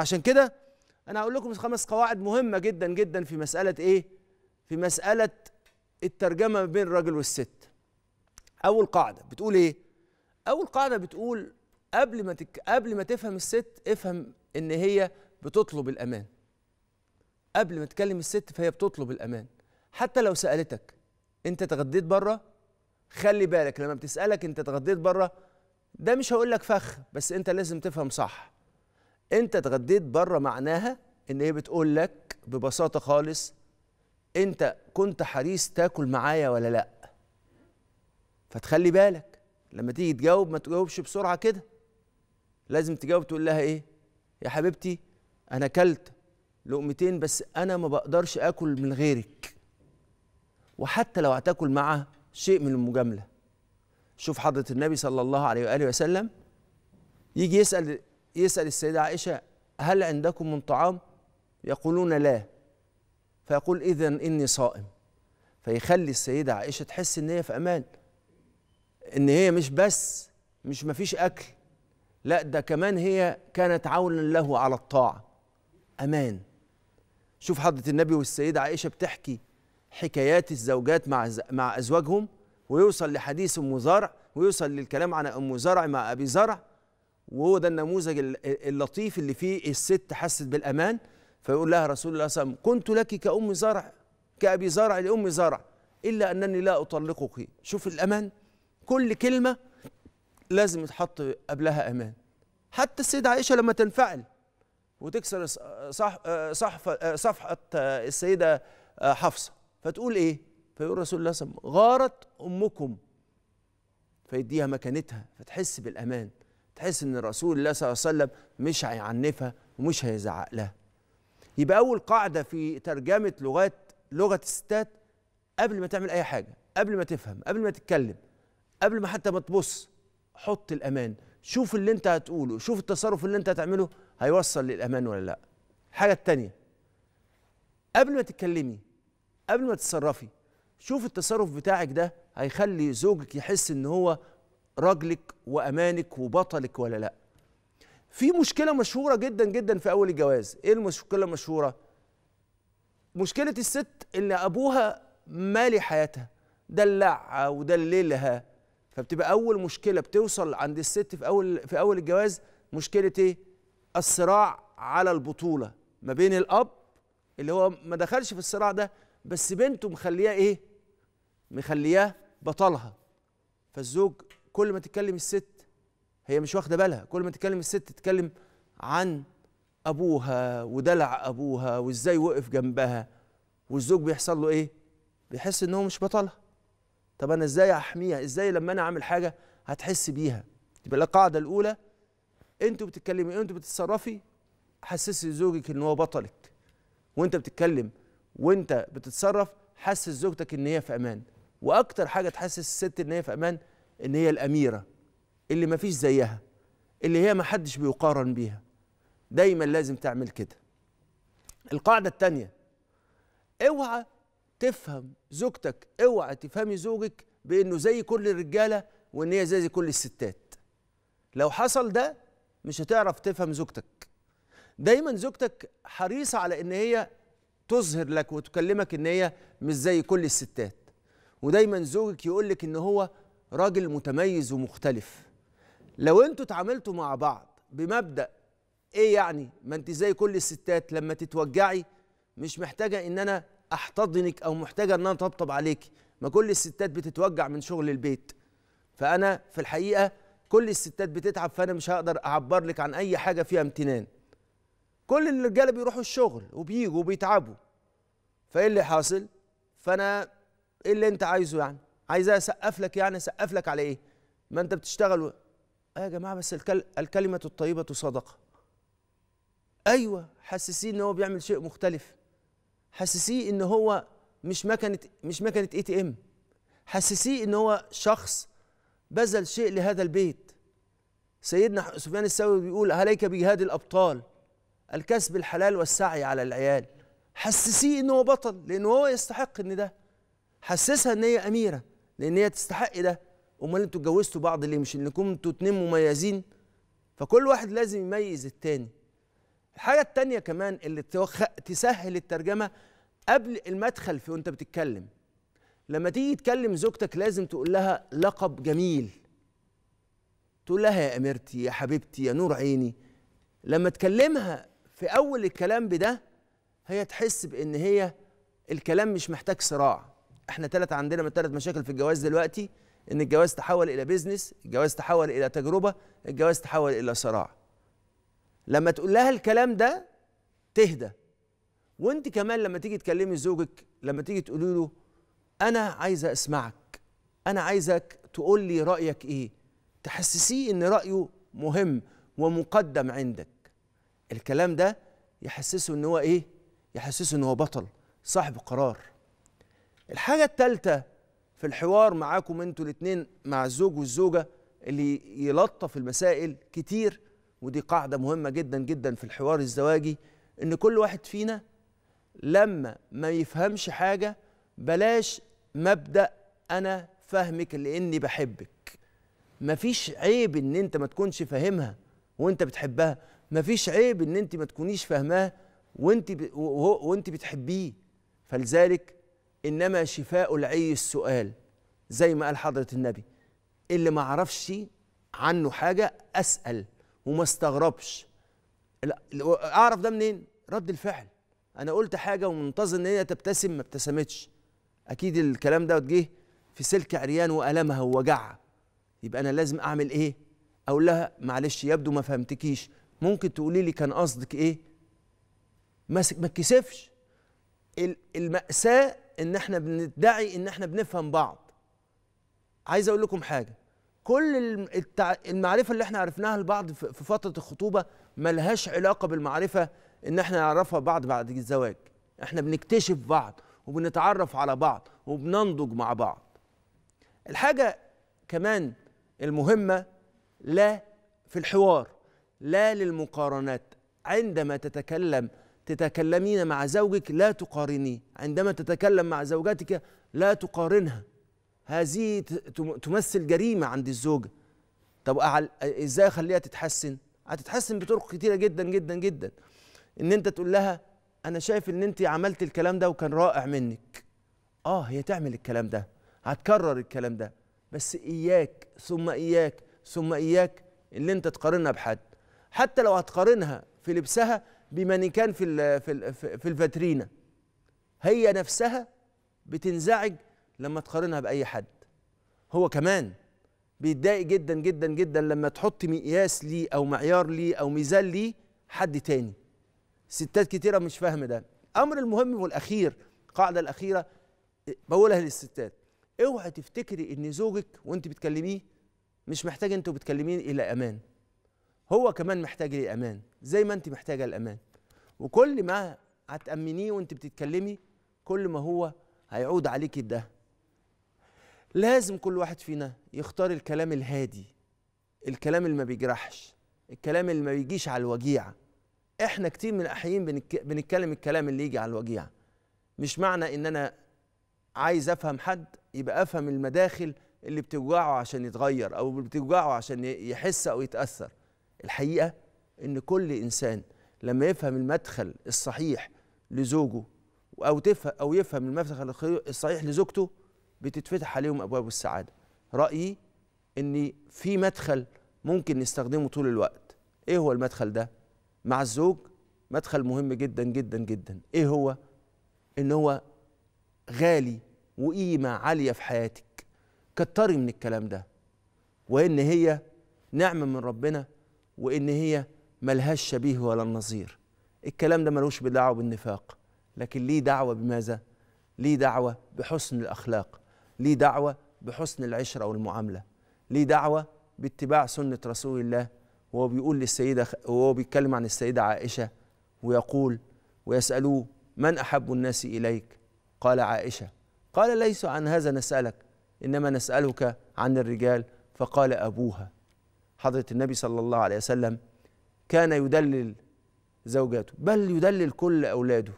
عشان كده انا هقول لكم خمس قواعد مهمه جدا جدا في مساله ايه في مساله الترجمه بين الراجل والست اول قاعده بتقول ايه اول قاعده بتقول قبل ما تك... قبل ما تفهم الست افهم ان هي بتطلب الامان قبل ما تكلم الست فهي بتطلب الامان حتى لو سالتك انت اتغديت بره خلي بالك لما بتسالك انت اتغديت بره ده مش هقول لك فخ بس انت لازم تفهم صح انت اتغديت بره معناها ان هي بتقول لك ببساطه خالص انت كنت حريص تاكل معايا ولا لا فتخلي بالك لما تيجي تجاوب ما تجاوبش بسرعه كده لازم تجاوب تقول لها ايه يا حبيبتي انا اكلت لقمتين بس انا ما بقدرش اكل من غيرك وحتى لو هتاكل معاه شيء من المجامله شوف حضره النبي صلى الله عليه واله وسلم يجي يسال يسأل السيدة عائشة هل عندكم من طعام يقولون لا فيقول إذا إني صائم فيخلي السيدة عائشة تحس إن هي في أمان إن هي مش بس مش مفيش أكل لا ده كمان هي كانت عونا له على الطاعة أمان شوف حضرة النبي والسيدة عائشة بتحكي حكايات الزوجات مع مع أزواجهم ويوصل لحديث أم زرع ويوصل للكلام عن أم زرع مع أبي زرع وهو ده النموذج اللطيف اللي فيه الست حست بالامان فيقول لها رسول الله صلى الله عليه وسلم كنت لك كأم زرع كأبي زرع لأم زرع إلا أنني لا أطلقك شوف الأمان كل كلمة لازم يتحط قبلها أمان حتى السيدة عائشة لما تنفعل وتكسر صح صحفة صفحة السيدة حفصة فتقول إيه؟ فيقول رسول الله صلى الله عليه وسلم غارت أمكم فيديها مكانتها فتحس بالأمان تحس ان رسول الله صلى الله عليه وسلم مش هيعنفها ومش هيزعق لها يبقى اول قاعده في ترجمه لغات لغه الستات قبل ما تعمل اي حاجه قبل ما تفهم قبل ما تتكلم قبل ما حتى ما تبص حط الامان شوف اللي انت هتقوله شوف التصرف اللي انت هتعمله هيوصل للامان ولا لا الحاجه الثانيه قبل ما تتكلمي قبل ما تتصرفي شوف التصرف بتاعك ده هيخلي زوجك يحس ان هو راجلك وامانك وبطلك ولا لا في مشكله مشهوره جدا جدا في اول الجواز ايه المشكله المشهوره مشكله الست اللي ابوها مالي حياتها دلعها ودللها فبتبقى اول مشكله بتوصل عند الست في اول في اول الجواز مشكله ايه الصراع على البطوله ما بين الاب اللي هو ما دخلش في الصراع ده بس بنته مخلياه ايه مخلياه بطلها فالزوج كل ما تتكلم الست هي مش واخده بالها كل ما تتكلم الست تتكلم عن ابوها ودلع ابوها وازاي وقف جنبها والزوج بيحصل له ايه بيحس ان هو مش بطلها طب انا ازاي احميها ازاي لما انا اعمل حاجه هتحس بيها يبقى القاعده الاولى انتوا بتتكلمي انتوا بتتصرفي حسسي زوجك ان هو بطلك وانت بتتكلم وانت بتتصرف حسس زوجتك ان هي في امان واكتر حاجه تحسس الست ان هي في امان ان هي الاميره اللي ما فيش زيها اللي هي ما حدش بيقارن بيها دايما لازم تعمل كده القاعده الثانيه اوعى تفهم زوجتك اوعى تفهمي زوجك بانه زي كل الرجاله وان هي زي, زي كل الستات لو حصل ده مش هتعرف تفهم زوجتك دايما زوجتك حريصه على ان هي تظهر لك وتكلمك ان هي مش زي كل الستات ودايما زوجك يقول لك ان هو راجل متميز ومختلف لو انتوا اتعاملتوا مع بعض بمبدا ايه يعني ما انت زي كل الستات لما تتوجعي مش محتاجه ان انا احتضنك او محتاجه ان انا اطبطب عليك ما كل الستات بتتوجع من شغل البيت فانا في الحقيقه كل الستات بتتعب فانا مش هقدر اعبر لك عن اي حاجه فيها امتنان كل الرجاله بيروحوا الشغل وبييجوا وبيتعبوا فايه اللي حاصل فانا ايه اللي انت عايزه يعني عايز اسقف لك يعني اسقف لك على ايه ما انت بتشتغل و... آه يا جماعه بس الكل... الكلمه الطيبه صدقه ايوه حسسيه ان هو بيعمل شيء مختلف حسسيه ان هو مش مكنه مش مكنه اي تي ام حسسيه ان هو شخص بذل شيء لهذا البيت سيدنا سفيان الثوري بيقول عليك بجهاد الابطال الكسب الحلال والسعي على العيال حسسيه ان هو بطل لان هو يستحق ان ده حسسها ان هي اميره لان هي تستحق ده امال انتوا اتجوزتوا بعض ليه مش انكم انتوا اتنين مميزين فكل واحد لازم يميز التاني الحاجه التانيه كمان اللي تسهل الترجمه قبل المدخل في وانت بتتكلم لما تيجي تكلم زوجتك لازم تقول لها لقب جميل تقول لها يا اميرتي يا حبيبتي يا نور عيني لما تكلمها في اول الكلام بده هي تحس بان هي الكلام مش محتاج صراع احنا ثلاث عندنا من ثلاث مشاكل في الجواز دلوقتي ان الجواز تحول الى بيزنس الجواز تحول الى تجربه الجواز تحول الى صراع لما تقول لها الكلام ده تهدى وانت كمان لما تيجي تكلمي زوجك لما تيجي تقولي له انا عايزه اسمعك انا عايزك تقول لي رايك ايه تحسسيه ان رايه مهم ومقدم عندك الكلام ده يحسسه ان هو ايه يحسسه ان هو بطل صاحب قرار الحاجه التالتة في الحوار معاكم انتوا الاتنين مع الزوج والزوجه اللي يلطف المسائل كتير ودي قاعده مهمه جدا جدا في الحوار الزواجي ان كل واحد فينا لما ما يفهمش حاجه بلاش مبدا انا فاهمك لاني بحبك مفيش عيب ان انت ما تكونش فاهمها وانت بتحبها مفيش عيب ان انت ما تكونيش فاهماه وانت ب... وانت بتحبيه فلذلك انما شفاء العي السؤال زي ما قال حضره النبي اللي ما اعرفش عنه حاجه اسال وما استغربش اعرف ده منين رد الفعل انا قلت حاجه ومنتظر ان هي تبتسم ما ابتسمتش اكيد الكلام ده جه في سلك عريان والمها ووجعها يبقى انا لازم اعمل ايه اقول لها معلش يبدو ما فهمتكيش ممكن تقولي لي كان قصدك ايه ما ما تكسفش المأساة ان احنا بندعي ان احنا بنفهم بعض عايز اقول لكم حاجه كل المعرفه اللي احنا عرفناها لبعض في فتره الخطوبه ملهاش علاقه بالمعرفه ان احنا نعرفها بعض بعد الزواج احنا بنكتشف بعض وبنتعرف على بعض وبننضج مع بعض الحاجه كمان المهمه لا في الحوار لا للمقارنات عندما تتكلم تتكلمين مع زوجك لا تقارنيه عندما تتكلم مع زوجتك لا تقارنها هذه تمثل جريمة عند الزوجة طب ازاي اخليها تتحسن هتتحسن بطرق كتيرة جدا جدا جدا ان انت تقول لها انا شايف ان انت عملت الكلام ده وكان رائع منك اه هي تعمل الكلام ده هتكرر الكلام ده بس اياك ثم اياك ثم اياك اللي انت تقارنها بحد حتى لو هتقارنها في لبسها بمن كان في في في الفاترينا هي نفسها بتنزعج لما تقارنها باي حد هو كمان بيتضايق جدا جدا جدا لما تحط مقياس ليه او معيار ليه او ميزان ليه حد تاني ستات كتيره مش فاهمه ده امر المهم والاخير القاعده الاخيره بقولها للستات اوعى تفتكري ان زوجك وانت بتكلميه مش محتاج انت بتكلميه الى امان هو كمان محتاج للامان زي ما انت محتاجه الامان وكل ما هتامنيه وانت بتتكلمي كل ما هو هيعود عليكي ده لازم كل واحد فينا يختار الكلام الهادي الكلام اللي ما بيجرحش الكلام اللي ما بيجيش على الوجيعه احنا كتير من الاحيان بنتكلم الكلام اللي يجي على الوجيعه مش معنى ان انا عايز افهم حد يبقى افهم المداخل اللي بتوجعه عشان يتغير او بتوجعه عشان يحس او يتاثر الحقيقه ان كل انسان لما يفهم المدخل الصحيح لزوجه او تفهم او يفهم المدخل الصحيح لزوجته بتتفتح عليهم ابواب السعاده رايي ان في مدخل ممكن نستخدمه طول الوقت ايه هو المدخل ده مع الزوج مدخل مهم جدا جدا جدا ايه هو ان هو غالي وقيمه عاليه في حياتك كتري من الكلام ده وان هي نعمه من ربنا وإن هي ملهاش شبيه ولا نظير الكلام ده ملوش دعوة بالنفاق لكن ليه دعوة بماذا؟ ليه دعوة بحسن الأخلاق ليه دعوة بحسن العشرة والمعاملة ليه دعوة باتباع سنة رسول الله وهو بيقول للسيدة وهو بيتكلم عن السيدة عائشة ويقول ويسألوه من أحب الناس إليك قال عائشة قال ليس عن هذا نسألك إنما نسألك عن الرجال فقال أبوها حضرة النبي صلى الله عليه وسلم كان يدلل زوجاته بل يدلل كل أولاده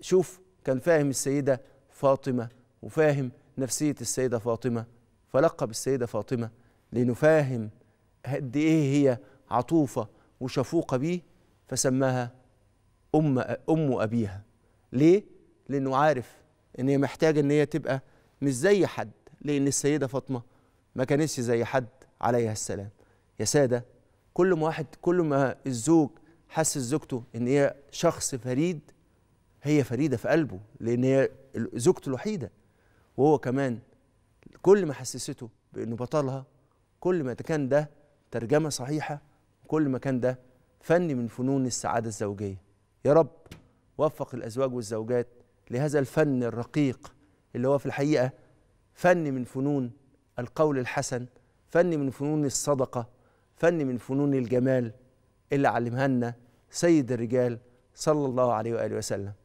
شوف كان فاهم السيدة فاطمة وفاهم نفسية السيدة فاطمة فلقب السيدة فاطمة لنفاهم قد إيه هي عطوفة وشفوقة بيه فسماها أم أم أبيها ليه؟ لأنه عارف إن هي محتاجة إن هي تبقى مش زي حد لأن السيدة فاطمة ما كانتش زي حد عليها السلام يا ساده كل ما واحد كل ما الزوج حسس زوجته ان هي شخص فريد هي فريده في قلبه لان هي زوجته الوحيده وهو كمان كل ما حسسته بانه بطلها كل ما كان ده ترجمه صحيحه كل ما كان ده فن من فنون السعاده الزوجيه يا رب وفق الازواج والزوجات لهذا الفن الرقيق اللي هو في الحقيقه فن من فنون القول الحسن فن من فنون الصدقه فن من فنون الجمال اللي علمها لنا سيد الرجال صلى الله عليه واله وسلم